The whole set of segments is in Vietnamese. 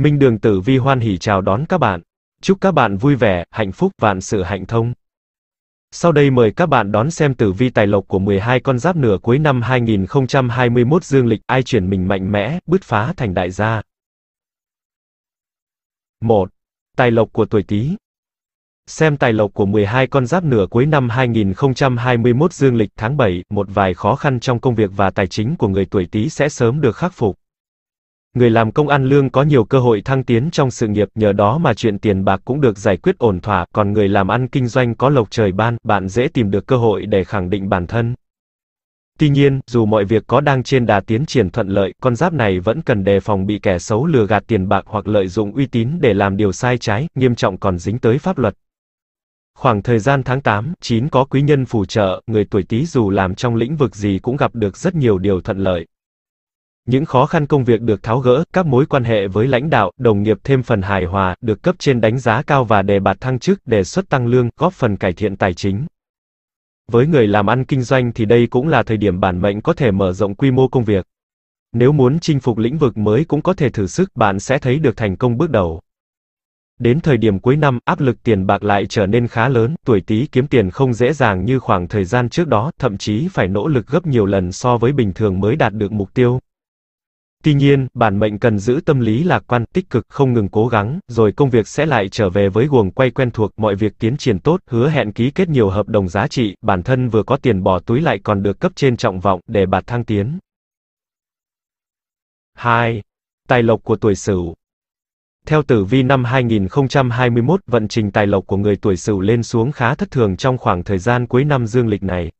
Minh Đường Tử Vi hoan hỉ chào đón các bạn. Chúc các bạn vui vẻ, hạnh phúc, vạn sự hạnh thông. Sau đây mời các bạn đón xem tử vi tài lộc của 12 con giáp nửa cuối năm 2021 dương lịch, ai chuyển mình mạnh mẽ, bứt phá thành đại gia. 1. Tài lộc của tuổi Tý. Xem tài lộc của 12 con giáp nửa cuối năm 2021 dương lịch tháng 7, một vài khó khăn trong công việc và tài chính của người tuổi Tý sẽ sớm được khắc phục. Người làm công ăn lương có nhiều cơ hội thăng tiến trong sự nghiệp, nhờ đó mà chuyện tiền bạc cũng được giải quyết ổn thỏa, còn người làm ăn kinh doanh có lộc trời ban, bạn dễ tìm được cơ hội để khẳng định bản thân. Tuy nhiên, dù mọi việc có đang trên đà tiến triển thuận lợi, con giáp này vẫn cần đề phòng bị kẻ xấu lừa gạt tiền bạc hoặc lợi dụng uy tín để làm điều sai trái, nghiêm trọng còn dính tới pháp luật. Khoảng thời gian tháng 8, 9 có quý nhân phù trợ, người tuổi Tý dù làm trong lĩnh vực gì cũng gặp được rất nhiều điều thuận lợi. Những khó khăn công việc được tháo gỡ, các mối quan hệ với lãnh đạo, đồng nghiệp thêm phần hài hòa, được cấp trên đánh giá cao và đề bạt thăng chức, đề xuất tăng lương, góp phần cải thiện tài chính. Với người làm ăn kinh doanh thì đây cũng là thời điểm bản mệnh có thể mở rộng quy mô công việc. Nếu muốn chinh phục lĩnh vực mới cũng có thể thử sức, bạn sẽ thấy được thành công bước đầu. Đến thời điểm cuối năm, áp lực tiền bạc lại trở nên khá lớn, tuổi Tý kiếm tiền không dễ dàng như khoảng thời gian trước đó, thậm chí phải nỗ lực gấp nhiều lần so với bình thường mới đạt được mục tiêu. Tuy nhiên, bản mệnh cần giữ tâm lý lạc quan, tích cực, không ngừng cố gắng, rồi công việc sẽ lại trở về với guồng quay quen thuộc, mọi việc tiến triển tốt, hứa hẹn ký kết nhiều hợp đồng giá trị, bản thân vừa có tiền bỏ túi lại còn được cấp trên trọng vọng, để bạt thăng tiến. 2. Tài lộc của tuổi Sửu theo tử vi năm 2021, vận trình tài lộc của người tuổi Sửu lên xuống khá thất thường trong khoảng thời gian cuối năm dương lịch này.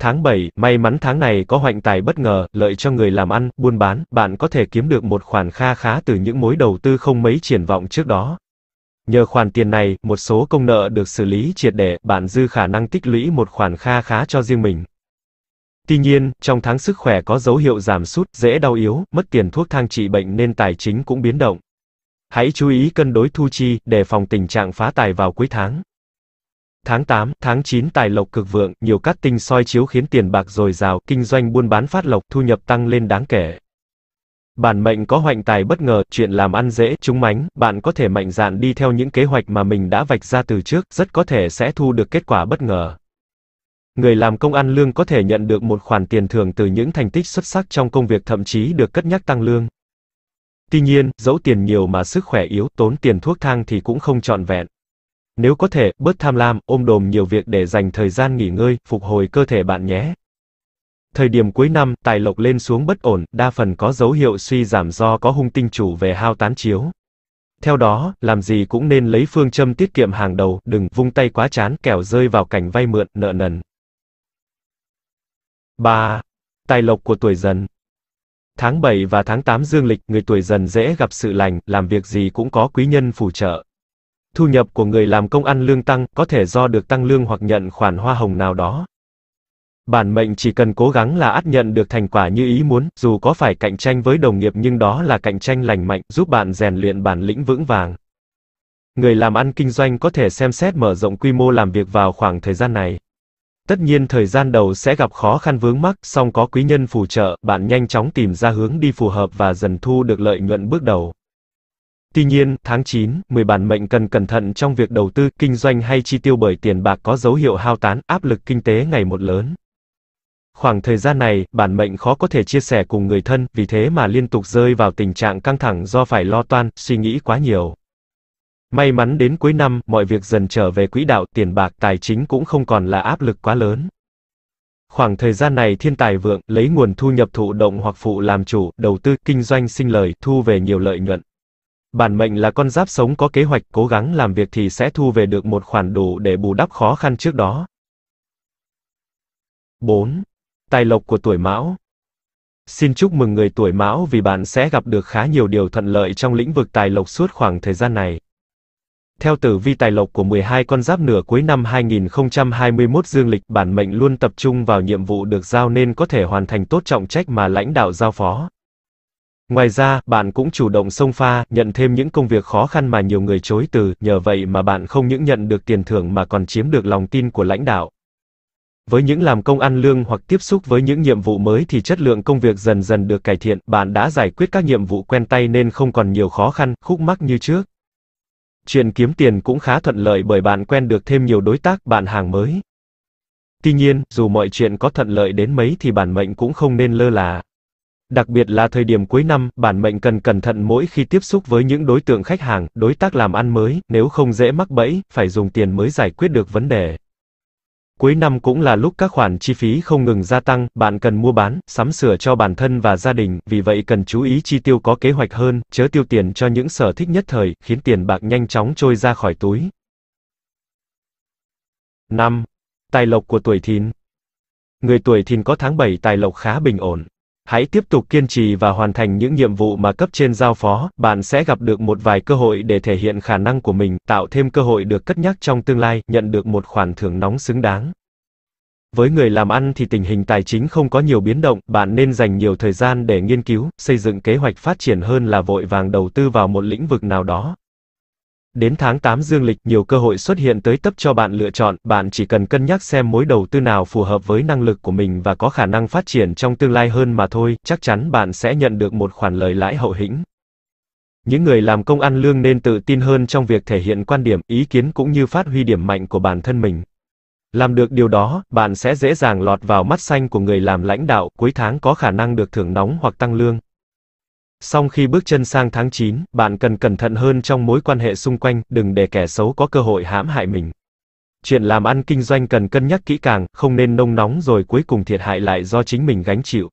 Tháng 7, may mắn tháng này có hoạnh tài bất ngờ, lợi cho người làm ăn, buôn bán, bạn có thể kiếm được một khoản kha khá từ những mối đầu tư không mấy triển vọng trước đó. Nhờ khoản tiền này, một số công nợ được xử lý triệt để, bạn dư khả năng tích lũy một khoản kha khá cho riêng mình. Tuy nhiên, trong tháng sức khỏe có dấu hiệu giảm sút, dễ đau yếu, mất tiền thuốc thang trị bệnh nên tài chính cũng biến động. Hãy chú ý cân đối thu chi đề phòng tình trạng phá tài vào cuối tháng. Tháng 8, tháng 9 tài lộc cực vượng, nhiều cát tinh soi chiếu khiến tiền bạc dồi dào, kinh doanh buôn bán phát lộc, thu nhập tăng lên đáng kể. Bản mệnh có hoạnh tài bất ngờ, chuyện làm ăn dễ, trúng mánh, bạn có thể mạnh dạn đi theo những kế hoạch mà mình đã vạch ra từ trước, rất có thể sẽ thu được kết quả bất ngờ. Người làm công ăn lương có thể nhận được một khoản tiền thưởng từ những thành tích xuất sắc trong công việc thậm chí được cất nhắc tăng lương. Tuy nhiên, dẫu tiền nhiều mà sức khỏe yếu, tốn tiền thuốc thang thì cũng không trọn vẹn. Nếu có thể, bớt tham lam, ôm đồm nhiều việc để dành thời gian nghỉ ngơi, phục hồi cơ thể bạn nhé. Thời điểm cuối năm, tài lộc lên xuống bất ổn, đa phần có dấu hiệu suy giảm do có hung tinh chủ về hao tán chiếu. Theo đó, làm gì cũng nên lấy phương châm tiết kiệm hàng đầu, đừng vung tay quá chán kẻo rơi vào cảnh vay mượn, nợ nần. 3. Tài lộc của tuổi dần Tháng 7 và tháng 8 dương lịch, người tuổi dần dễ gặp sự lành, làm việc gì cũng có quý nhân phù trợ. Thu nhập của người làm công ăn lương tăng có thể do được tăng lương hoặc nhận khoản hoa hồng nào đó. Bản mệnh chỉ cần cố gắng là ắt nhận được thành quả như ý muốn, dù có phải cạnh tranh với đồng nghiệp nhưng đó là cạnh tranh lành mạnh, giúp bạn rèn luyện bản lĩnh vững vàng. Người làm ăn kinh doanh có thể xem xét mở rộng quy mô làm việc vào khoảng thời gian này. Tất nhiên thời gian đầu sẽ gặp khó khăn vướng mắc, song có quý nhân phù trợ, bạn nhanh chóng tìm ra hướng đi phù hợp và dần thu được lợi nhuận bước đầu. Tuy nhiên, tháng 9, 10 bản mệnh cần cẩn thận trong việc đầu tư, kinh doanh hay chi tiêu bởi tiền bạc có dấu hiệu hao tán, áp lực kinh tế ngày một lớn. Khoảng thời gian này, bản mệnh khó có thể chia sẻ cùng người thân, vì thế mà liên tục rơi vào tình trạng căng thẳng do phải lo toan, suy nghĩ quá nhiều. May mắn đến cuối năm, mọi việc dần trở về quỹ đạo, tiền bạc, tài chính cũng không còn là áp lực quá lớn. Khoảng thời gian này thiên tài vượng, lấy nguồn thu nhập thụ động hoặc phụ làm chủ, đầu tư, kinh doanh sinh lời, thu về nhiều lợi nhuận. Bản mệnh là con giáp sống có kế hoạch cố gắng làm việc thì sẽ thu về được một khoản đủ để bù đắp khó khăn trước đó. 4. Tài lộc của tuổi Mão Xin chúc mừng người tuổi Mão vì bạn sẽ gặp được khá nhiều điều thuận lợi trong lĩnh vực tài lộc suốt khoảng thời gian này. Theo tử vi tài lộc của 12 con giáp nửa cuối năm 2021 dương lịch, bản mệnh luôn tập trung vào nhiệm vụ được giao nên có thể hoàn thành tốt trọng trách mà lãnh đạo giao phó. Ngoài ra, bạn cũng chủ động xông pha, nhận thêm những công việc khó khăn mà nhiều người chối từ, nhờ vậy mà bạn không những nhận được tiền thưởng mà còn chiếm được lòng tin của lãnh đạo. Với những làm công ăn lương hoặc tiếp xúc với những nhiệm vụ mới thì chất lượng công việc dần dần được cải thiện, bạn đã giải quyết các nhiệm vụ quen tay nên không còn nhiều khó khăn, khúc mắc như trước. Chuyện kiếm tiền cũng khá thuận lợi bởi bạn quen được thêm nhiều đối tác, bạn hàng mới. Tuy nhiên, dù mọi chuyện có thuận lợi đến mấy thì bản mệnh cũng không nên lơ là. Đặc biệt là thời điểm cuối năm, bản mệnh cần cẩn thận mỗi khi tiếp xúc với những đối tượng khách hàng, đối tác làm ăn mới, nếu không dễ mắc bẫy, phải dùng tiền mới giải quyết được vấn đề. Cuối năm cũng là lúc các khoản chi phí không ngừng gia tăng, bạn cần mua bán, sắm sửa cho bản thân và gia đình, vì vậy cần chú ý chi tiêu có kế hoạch hơn, chớ tiêu tiền cho những sở thích nhất thời, khiến tiền bạc nhanh chóng trôi ra khỏi túi. 5. Tài lộc của tuổi thìn Người tuổi thìn có tháng 7 tài lộc khá bình ổn, Hãy tiếp tục kiên trì và hoàn thành những nhiệm vụ mà cấp trên giao phó, bạn sẽ gặp được một vài cơ hội để thể hiện khả năng của mình, tạo thêm cơ hội được cất nhắc trong tương lai, nhận được một khoản thưởng nóng xứng đáng. Với người làm ăn thì tình hình tài chính không có nhiều biến động, bạn nên dành nhiều thời gian để nghiên cứu, xây dựng kế hoạch phát triển hơn là vội vàng đầu tư vào một lĩnh vực nào đó. Đến tháng 8 dương lịch, nhiều cơ hội xuất hiện tới tấp cho bạn lựa chọn, bạn chỉ cần cân nhắc xem mối đầu tư nào phù hợp với năng lực của mình và có khả năng phát triển trong tương lai hơn mà thôi, chắc chắn bạn sẽ nhận được một khoản lời lãi hậu hĩnh. Những người làm công ăn lương nên tự tin hơn trong việc thể hiện quan điểm, ý kiến cũng như phát huy điểm mạnh của bản thân mình. Làm được điều đó, bạn sẽ dễ dàng lọt vào mắt xanh của người làm lãnh đạo, cuối tháng có khả năng được thưởng nóng hoặc tăng lương song khi bước chân sang tháng 9, bạn cần cẩn thận hơn trong mối quan hệ xung quanh, đừng để kẻ xấu có cơ hội hãm hại mình. Chuyện làm ăn kinh doanh cần cân nhắc kỹ càng, không nên nông nóng rồi cuối cùng thiệt hại lại do chính mình gánh chịu.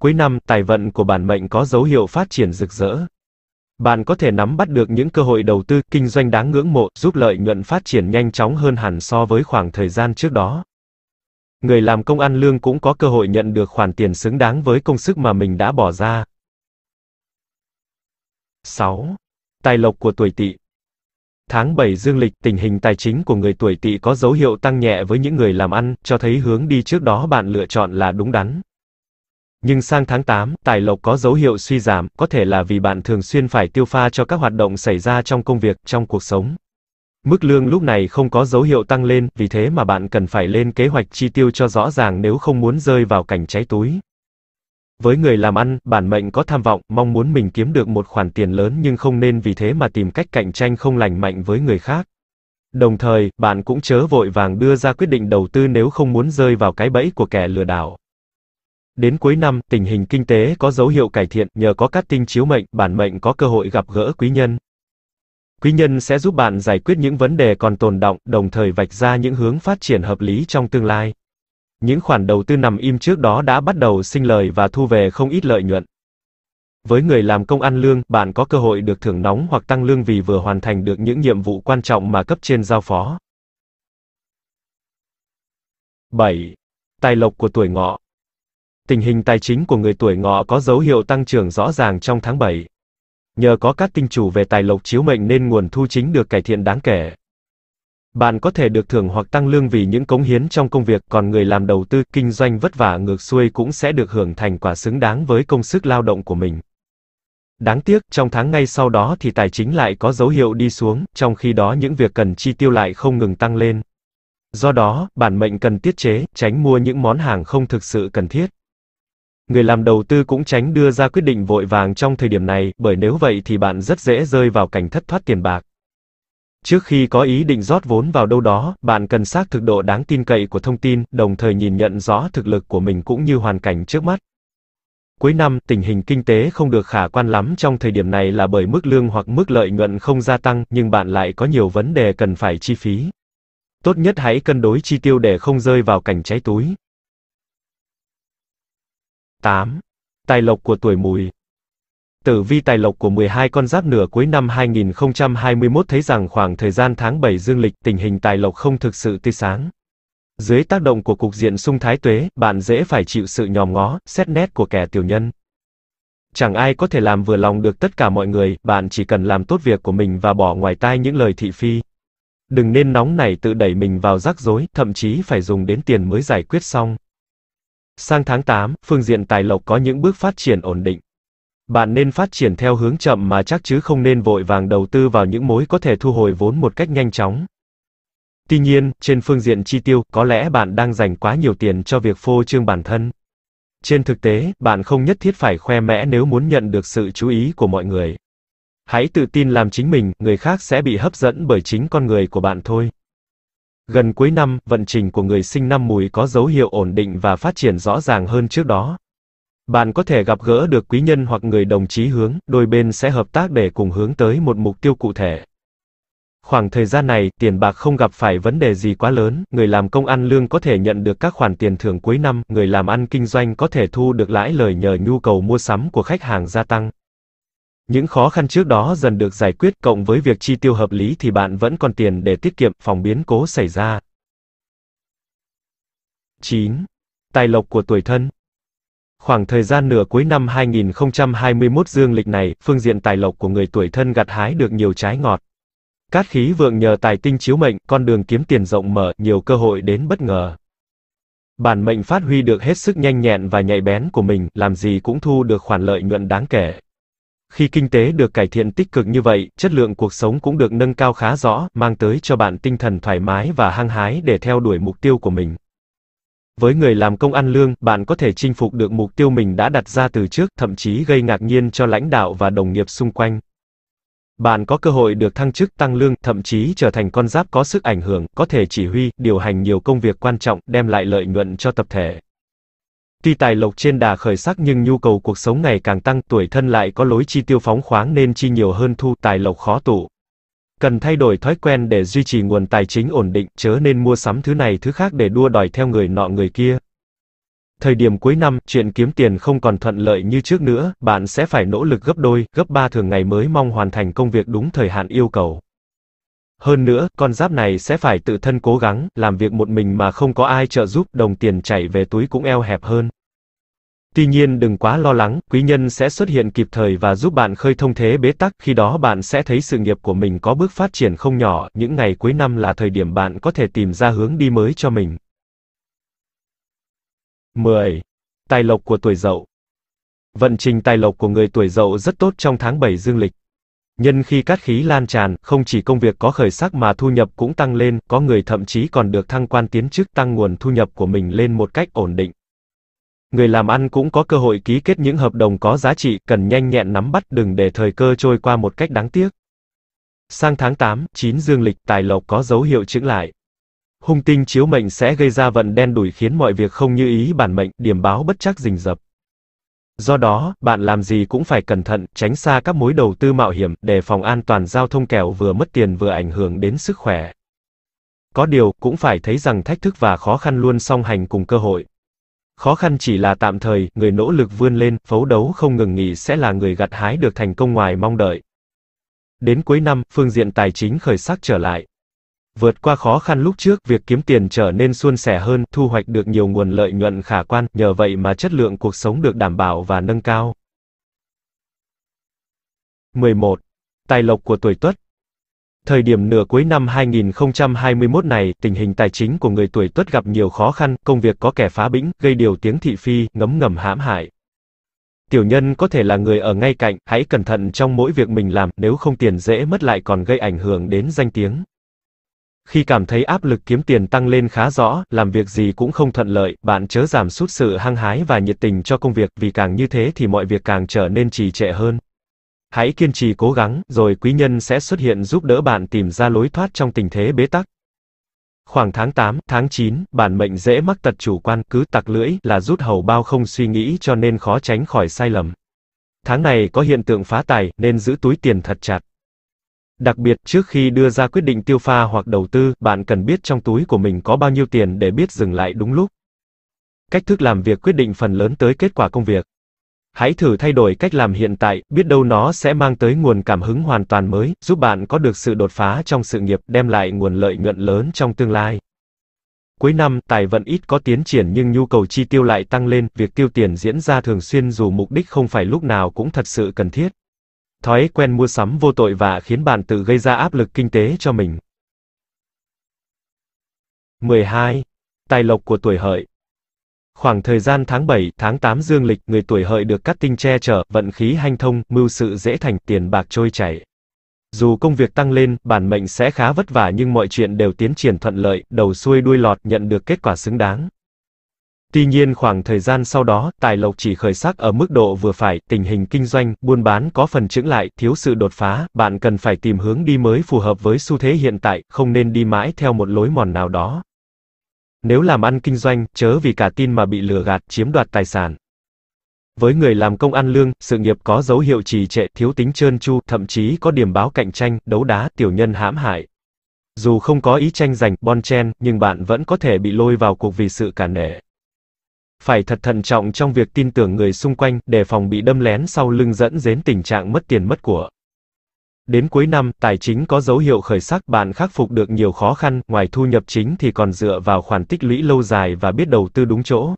Cuối năm, tài vận của bản mệnh có dấu hiệu phát triển rực rỡ. Bạn có thể nắm bắt được những cơ hội đầu tư, kinh doanh đáng ngưỡng mộ, giúp lợi nhuận phát triển nhanh chóng hơn hẳn so với khoảng thời gian trước đó. Người làm công ăn lương cũng có cơ hội nhận được khoản tiền xứng đáng với công sức mà mình đã bỏ ra. 6. Tài lộc của tuổi Tỵ. Tháng 7 dương lịch, tình hình tài chính của người tuổi Tỵ có dấu hiệu tăng nhẹ với những người làm ăn, cho thấy hướng đi trước đó bạn lựa chọn là đúng đắn. Nhưng sang tháng 8, tài lộc có dấu hiệu suy giảm, có thể là vì bạn thường xuyên phải tiêu pha cho các hoạt động xảy ra trong công việc, trong cuộc sống. Mức lương lúc này không có dấu hiệu tăng lên, vì thế mà bạn cần phải lên kế hoạch chi tiêu cho rõ ràng nếu không muốn rơi vào cảnh cháy túi. Với người làm ăn, bản mệnh có tham vọng, mong muốn mình kiếm được một khoản tiền lớn nhưng không nên vì thế mà tìm cách cạnh tranh không lành mạnh với người khác. Đồng thời, bạn cũng chớ vội vàng đưa ra quyết định đầu tư nếu không muốn rơi vào cái bẫy của kẻ lừa đảo. Đến cuối năm, tình hình kinh tế có dấu hiệu cải thiện, nhờ có cát tinh chiếu mệnh, bản mệnh có cơ hội gặp gỡ quý nhân. Quý nhân sẽ giúp bạn giải quyết những vấn đề còn tồn động, đồng thời vạch ra những hướng phát triển hợp lý trong tương lai những khoản đầu tư nằm im trước đó đã bắt đầu sinh lời và thu về không ít lợi nhuận. Với người làm công ăn lương, bạn có cơ hội được thưởng nóng hoặc tăng lương vì vừa hoàn thành được những nhiệm vụ quan trọng mà cấp trên giao phó. 7. Tài lộc của tuổi ngọ Tình hình tài chính của người tuổi ngọ có dấu hiệu tăng trưởng rõ ràng trong tháng 7. Nhờ có các tinh chủ về tài lộc chiếu mệnh nên nguồn thu chính được cải thiện đáng kể. Bạn có thể được thưởng hoặc tăng lương vì những cống hiến trong công việc, còn người làm đầu tư, kinh doanh vất vả ngược xuôi cũng sẽ được hưởng thành quả xứng đáng với công sức lao động của mình. Đáng tiếc, trong tháng ngay sau đó thì tài chính lại có dấu hiệu đi xuống, trong khi đó những việc cần chi tiêu lại không ngừng tăng lên. Do đó, bản mệnh cần tiết chế, tránh mua những món hàng không thực sự cần thiết. Người làm đầu tư cũng tránh đưa ra quyết định vội vàng trong thời điểm này, bởi nếu vậy thì bạn rất dễ rơi vào cảnh thất thoát tiền bạc. Trước khi có ý định rót vốn vào đâu đó, bạn cần xác thực độ đáng tin cậy của thông tin, đồng thời nhìn nhận rõ thực lực của mình cũng như hoàn cảnh trước mắt. Cuối năm, tình hình kinh tế không được khả quan lắm trong thời điểm này là bởi mức lương hoặc mức lợi nhuận không gia tăng, nhưng bạn lại có nhiều vấn đề cần phải chi phí. Tốt nhất hãy cân đối chi tiêu để không rơi vào cảnh cháy túi. 8. Tài lộc của tuổi mùi Tử vi tài lộc của 12 con giáp nửa cuối năm 2021 thấy rằng khoảng thời gian tháng 7 dương lịch tình hình tài lộc không thực sự tươi sáng. Dưới tác động của cục diện sung thái tuế, bạn dễ phải chịu sự nhòm ngó, xét nét của kẻ tiểu nhân. Chẳng ai có thể làm vừa lòng được tất cả mọi người, bạn chỉ cần làm tốt việc của mình và bỏ ngoài tai những lời thị phi. Đừng nên nóng nảy tự đẩy mình vào rắc rối, thậm chí phải dùng đến tiền mới giải quyết xong. Sang tháng 8, phương diện tài lộc có những bước phát triển ổn định. Bạn nên phát triển theo hướng chậm mà chắc chứ không nên vội vàng đầu tư vào những mối có thể thu hồi vốn một cách nhanh chóng. Tuy nhiên, trên phương diện chi tiêu, có lẽ bạn đang dành quá nhiều tiền cho việc phô trương bản thân. Trên thực tế, bạn không nhất thiết phải khoe mẽ nếu muốn nhận được sự chú ý của mọi người. Hãy tự tin làm chính mình, người khác sẽ bị hấp dẫn bởi chính con người của bạn thôi. Gần cuối năm, vận trình của người sinh năm mùi có dấu hiệu ổn định và phát triển rõ ràng hơn trước đó. Bạn có thể gặp gỡ được quý nhân hoặc người đồng chí hướng, đôi bên sẽ hợp tác để cùng hướng tới một mục tiêu cụ thể. Khoảng thời gian này, tiền bạc không gặp phải vấn đề gì quá lớn, người làm công ăn lương có thể nhận được các khoản tiền thưởng cuối năm, người làm ăn kinh doanh có thể thu được lãi lời nhờ nhu cầu mua sắm của khách hàng gia tăng. Những khó khăn trước đó dần được giải quyết cộng với việc chi tiêu hợp lý thì bạn vẫn còn tiền để tiết kiệm phòng biến cố xảy ra. 9. Tài lộc của tuổi thân Khoảng thời gian nửa cuối năm 2021 dương lịch này, phương diện tài lộc của người tuổi thân gặt hái được nhiều trái ngọt. Cát khí vượng nhờ tài tinh chiếu mệnh, con đường kiếm tiền rộng mở, nhiều cơ hội đến bất ngờ. Bản mệnh phát huy được hết sức nhanh nhẹn và nhạy bén của mình, làm gì cũng thu được khoản lợi nhuận đáng kể. Khi kinh tế được cải thiện tích cực như vậy, chất lượng cuộc sống cũng được nâng cao khá rõ, mang tới cho bạn tinh thần thoải mái và hăng hái để theo đuổi mục tiêu của mình. Với người làm công ăn lương, bạn có thể chinh phục được mục tiêu mình đã đặt ra từ trước, thậm chí gây ngạc nhiên cho lãnh đạo và đồng nghiệp xung quanh. Bạn có cơ hội được thăng chức, tăng lương, thậm chí trở thành con giáp có sức ảnh hưởng, có thể chỉ huy, điều hành nhiều công việc quan trọng, đem lại lợi nhuận cho tập thể. Tuy tài lộc trên đà khởi sắc nhưng nhu cầu cuộc sống ngày càng tăng, tuổi thân lại có lối chi tiêu phóng khoáng nên chi nhiều hơn thu, tài lộc khó tụ. Cần thay đổi thói quen để duy trì nguồn tài chính ổn định, chớ nên mua sắm thứ này thứ khác để đua đòi theo người nọ người kia. Thời điểm cuối năm, chuyện kiếm tiền không còn thuận lợi như trước nữa, bạn sẽ phải nỗ lực gấp đôi, gấp ba thường ngày mới mong hoàn thành công việc đúng thời hạn yêu cầu. Hơn nữa, con giáp này sẽ phải tự thân cố gắng, làm việc một mình mà không có ai trợ giúp, đồng tiền chảy về túi cũng eo hẹp hơn. Tuy nhiên đừng quá lo lắng, quý nhân sẽ xuất hiện kịp thời và giúp bạn khơi thông thế bế tắc, khi đó bạn sẽ thấy sự nghiệp của mình có bước phát triển không nhỏ, những ngày cuối năm là thời điểm bạn có thể tìm ra hướng đi mới cho mình. 10. Tài lộc của tuổi Dậu. Vận trình tài lộc của người tuổi Dậu rất tốt trong tháng 7 dương lịch. Nhân khi cát khí lan tràn, không chỉ công việc có khởi sắc mà thu nhập cũng tăng lên, có người thậm chí còn được thăng quan tiến chức tăng nguồn thu nhập của mình lên một cách ổn định người làm ăn cũng có cơ hội ký kết những hợp đồng có giá trị, cần nhanh nhẹn nắm bắt đừng để thời cơ trôi qua một cách đáng tiếc. Sang tháng 8, 9 dương lịch, tài lộc có dấu hiệu chững lại. Hung tinh chiếu mệnh sẽ gây ra vận đen đủi khiến mọi việc không như ý bản mệnh, điểm báo bất chắc rình rập. Do đó, bạn làm gì cũng phải cẩn thận, tránh xa các mối đầu tư mạo hiểm, để phòng an toàn giao thông kẻo vừa mất tiền vừa ảnh hưởng đến sức khỏe. Có điều, cũng phải thấy rằng thách thức và khó khăn luôn song hành cùng cơ hội khó khăn chỉ là tạm thời, người nỗ lực vươn lên, phấu đấu không ngừng nghỉ sẽ là người gặt hái được thành công ngoài mong đợi. Đến cuối năm, phương diện tài chính khởi sắc trở lại. Vượt qua khó khăn lúc trước, việc kiếm tiền trở nên suôn sẻ hơn, thu hoạch được nhiều nguồn lợi nhuận khả quan, nhờ vậy mà chất lượng cuộc sống được đảm bảo và nâng cao. 11. Tài lộc của tuổi Tuất Thời điểm nửa cuối năm 2021 này, tình hình tài chính của người tuổi Tuất gặp nhiều khó khăn, công việc có kẻ phá bĩnh, gây điều tiếng thị phi, ngấm ngầm hãm hại. Tiểu nhân có thể là người ở ngay cạnh, hãy cẩn thận trong mỗi việc mình làm, nếu không tiền dễ mất lại còn gây ảnh hưởng đến danh tiếng. Khi cảm thấy áp lực kiếm tiền tăng lên khá rõ, làm việc gì cũng không thuận lợi, bạn chớ giảm sút sự hăng hái và nhiệt tình cho công việc, vì càng như thế thì mọi việc càng trở nên trì trệ hơn. Hãy kiên trì cố gắng, rồi quý nhân sẽ xuất hiện giúp đỡ bạn tìm ra lối thoát trong tình thế bế tắc. Khoảng tháng 8, tháng 9, bản mệnh dễ mắc tật chủ quan, cứ tặc lưỡi là rút hầu bao không suy nghĩ cho nên khó tránh khỏi sai lầm. Tháng này có hiện tượng phá tài, nên giữ túi tiền thật chặt. Đặc biệt, trước khi đưa ra quyết định tiêu pha hoặc đầu tư, bạn cần biết trong túi của mình có bao nhiêu tiền để biết dừng lại đúng lúc. Cách thức làm việc quyết định phần lớn tới kết quả công việc. Hãy thử thay đổi cách làm hiện tại, biết đâu nó sẽ mang tới nguồn cảm hứng hoàn toàn mới, giúp bạn có được sự đột phá trong sự nghiệp, đem lại nguồn lợi nhuận lớn trong tương lai. Cuối năm, tài vận ít có tiến triển nhưng nhu cầu chi tiêu lại tăng lên, việc tiêu tiền diễn ra thường xuyên dù mục đích không phải lúc nào cũng thật sự cần thiết. Thói quen mua sắm vô tội và khiến bạn tự gây ra áp lực kinh tế cho mình. 12. Tài lộc của tuổi hợi Khoảng thời gian tháng 7, tháng 8 dương lịch, người tuổi hợi được cát tinh che chở, vận khí hanh thông, mưu sự dễ thành, tiền bạc trôi chảy. Dù công việc tăng lên, bản mệnh sẽ khá vất vả nhưng mọi chuyện đều tiến triển thuận lợi, đầu xuôi đuôi lọt, nhận được kết quả xứng đáng. Tuy nhiên khoảng thời gian sau đó, tài lộc chỉ khởi sắc ở mức độ vừa phải, tình hình kinh doanh, buôn bán có phần chững lại, thiếu sự đột phá, bạn cần phải tìm hướng đi mới phù hợp với xu thế hiện tại, không nên đi mãi theo một lối mòn nào đó. Nếu làm ăn kinh doanh, chớ vì cả tin mà bị lừa gạt, chiếm đoạt tài sản. Với người làm công ăn lương, sự nghiệp có dấu hiệu trì trệ, thiếu tính trơn tru, thậm chí có điểm báo cạnh tranh, đấu đá, tiểu nhân hãm hại. Dù không có ý tranh giành, bon chen, nhưng bạn vẫn có thể bị lôi vào cuộc vì sự cả nể. Phải thật thận trọng trong việc tin tưởng người xung quanh, đề phòng bị đâm lén sau lưng dẫn đến tình trạng mất tiền mất của. Đến cuối năm, tài chính có dấu hiệu khởi sắc, bạn khắc phục được nhiều khó khăn, ngoài thu nhập chính thì còn dựa vào khoản tích lũy lâu dài và biết đầu tư đúng chỗ.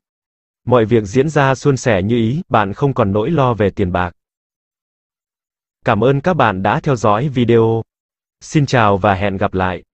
Mọi việc diễn ra suôn sẻ như ý, bạn không còn nỗi lo về tiền bạc. Cảm ơn các bạn đã theo dõi video. Xin chào và hẹn gặp lại.